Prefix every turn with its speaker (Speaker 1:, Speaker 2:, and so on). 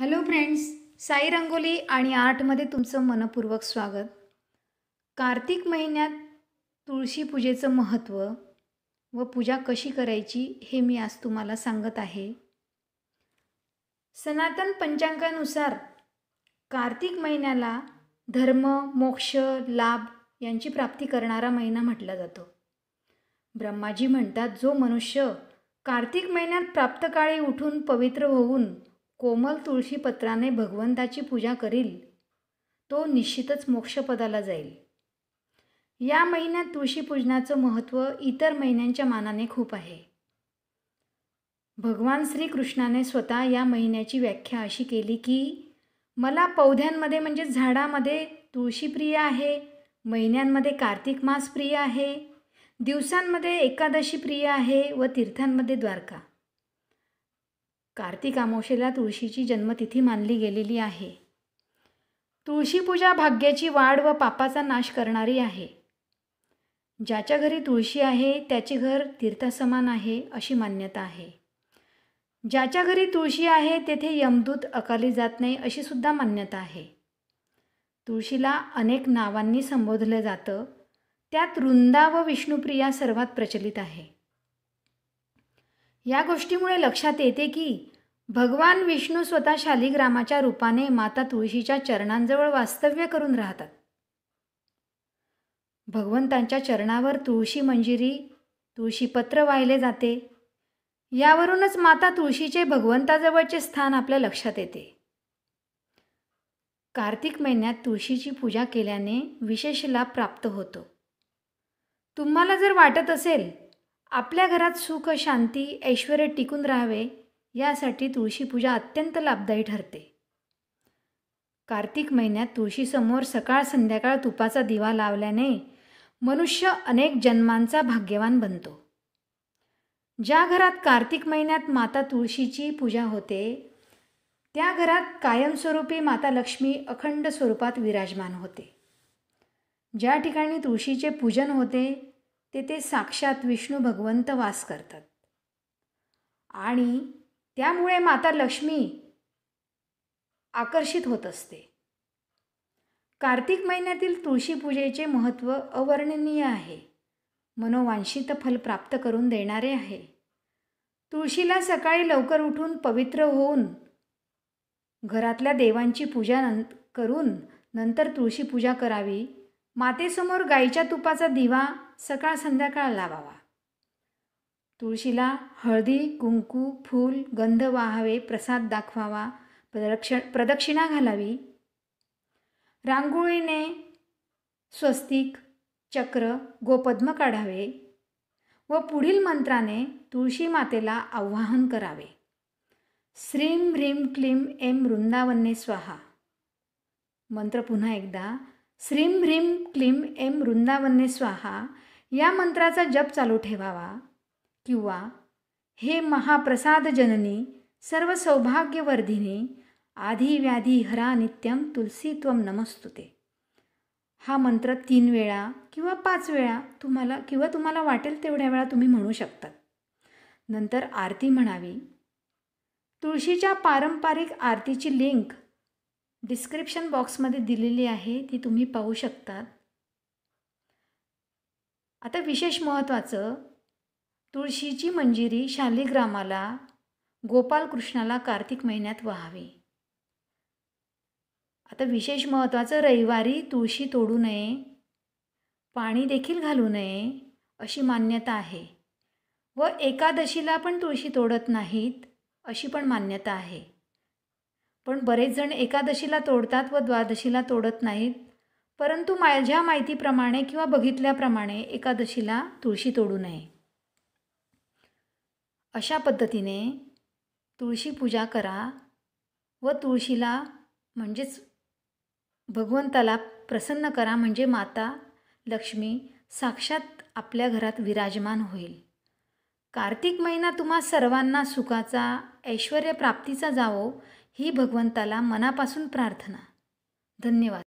Speaker 1: hello friends Sai rangoli आणि आर्टमध्ये तुमचं मनपूर्वक स्वागत कार्तिक महिन्यात तुळशी पूजेचं महत्त्व व पूजा कशी करायची हे मी आज तुम्हाला सांगत आहे सनातन पंचांगानुसार कार्तिक महिन्याला धर्म मोक्ष लाभ यांची प्राप्ती करणारा महिना म्हटला जातो ब्रह्माजी म्हणतात जो मनुष्य कार्तिक महिन्यात प्राप्तकाळी उठून पवित्र होऊन कोमल तुळशीपत्राने भगवंताची पूजा करील तो निश्चितच मोक्षपदाला जाईल या महिन्यात तुळशी पूजनाचं महत्त्व इतर महिन्यांच्या मानाने खूप आहे भगवान श्रीकृष्णाने स्वतः या महिन्याची व्याख्या अशी केली की मला पौध्यांमध्ये म्हणजे झाडामध्ये तुळशी प्रिय आहे महिन्यांमध्ये कार्तिक मास प्रिय आहे दिवसांमध्ये एकादशी प्रिय आहे व तीर्थांमध्ये द्वारका कार्तिक अमावशेला तुळशीची जन्मतिथी मानली गेलेली आहे तुळशी पूजा भाग्याची वाढ व पापाचा नाश करणारी आहे ज्याच्या घरी तुळशी आहे त्याचे घर तीर्थासमान आहे अशी मान्यता आहे ज्याच्या घरी तुळशी आहे तेथे यमदूत अकाली जात नाही अशी सुद्धा मान्यता आहे तुळशीला अनेक नावांनी संबोधलं जातं त्यात वृंदा व विष्णुप्रिया सर्वात प्रचलित आहे या गोष्टीमुळे लक्षात येते की भगवान विष्णू स्वतः शालिग्रामाच्या रूपाने माता तुळशीच्या चरणांजवळ वास्तव्य करून राहतात भगवंतांच्या चरणावर तुळशी मंजिरी तुळशीपत्र वाहिले जाते यावरूनच माता तुळशीचे भगवंताजवळचे स्थान आपल्या लक्षात येते कार्तिक महिन्यात तुळशीची पूजा केल्याने विशेष लाभ प्राप्त होतो तुम्हाला जर वाटत असेल आपल्या घरात सुख शांती ऐश्वर टिकून राहावे यासाठी तुळशी पूजा अत्यंत लाभदायी ठरते कार्तिक महिन्यात तुळशीसमोर सकाळ संध्याकाळ तुपाचा दिवा लावल्याने मनुष्य अनेक जन्मांचा भाग्यवान बनतो ज्या घरात कार्तिक महिन्यात माता तुळशीची पूजा होते त्या घरात कायमस्वरूपी माता लक्ष्मी अखंड स्वरूपात विराजमान होते ज्या ठिकाणी तुळशीचे पूजन होते तेथे साक्षात विष्णू भगवंत वास करतात आणि त्यामुळे माता लक्ष्मी आकर्षित होत असते कार्तिक महिन्यातील तुळशी पूजेचे महत्त्व अवर्णनीय आहे मनोवांशित फल प्राप्त करून देणारे आहे तुळशीला सकाळी लवकर उठून पवित्र होऊन घरातल्या देवांची पूजा नं करून नंतर तुळशी पूजा करावी मातेसमोर गाईच्या तुपाचा दिवा सकाळ संध्याकाळ लावावा तुळशीला हळदी कुंकू फूल गंध वाहावे प्रसाद दाखवावा प्रदक्षिण प्रदक्षिणा घालावी रांगोळीने स्वस्तिक चक्र गोपद्म काढावे व पुढील मंत्राने तुळशी मातेला आव्हान करावे श्रीम ह्रीम क्लीम एम वृंदावने स्वाहा मंत्र पुन्हा एकदा श्रीम ह्रीम क्लीम एम वृंदावने स्वाहा या मंत्राचा जप चालू ठेवावा किंवा हे महाप्रसाद जननी सर्व सौभाग्यवर्धिनी आधी व्याधी हरा नित्यम तुलसी नमस्तुते हा मंत्र तीन वेळा किंवा पाच वेळा तुम्हाला किंवा तुम्हाला वाटेल तेवढ्या वेळा तुम्ही म्हणू शकतात नंतर आरती म्हणावी तुळशीच्या पारंपरिक आरतीची लिंक डिस्क्रिप्शन बॉक्समध्ये दिलेली आहे ती तुम्ही पाहू शकतात आता विशेष महत्त्वाचं तुळशीची मंजिरी शालिग्रामाला गोपालकृष्णाला कार्तिक महिन्यात व्हावी आता विशेष महत्त्वाचं रविवारी तुळशी तोडू नये पाणी देखील घालू नये अशी मान्यता आहे व एकादशीला पण तुळशी तोडत नाहीत अशी पण मान्यता आहे पण बरेच जण एकादशीला तोडतात व द्वादशीला तोडत नाहीत परंतु माझ्या माहितीप्रमाणे किंवा बघितल्याप्रमाणे एकादशीला तुळशी तोडू नये अशा पद्धतीने तुळशी पूजा करा व तुळशीला म्हणजेच भगवंताला प्रसन्न करा म्हणजे माता लक्ष्मी साक्षात आपल्या घरात विराजमान होईल कार्तिक महिना तुम्हा सर्वांना सुखाचा प्राप्तीचा जावो ही भगवंताला मनापासून प्रार्थना धन्यवाद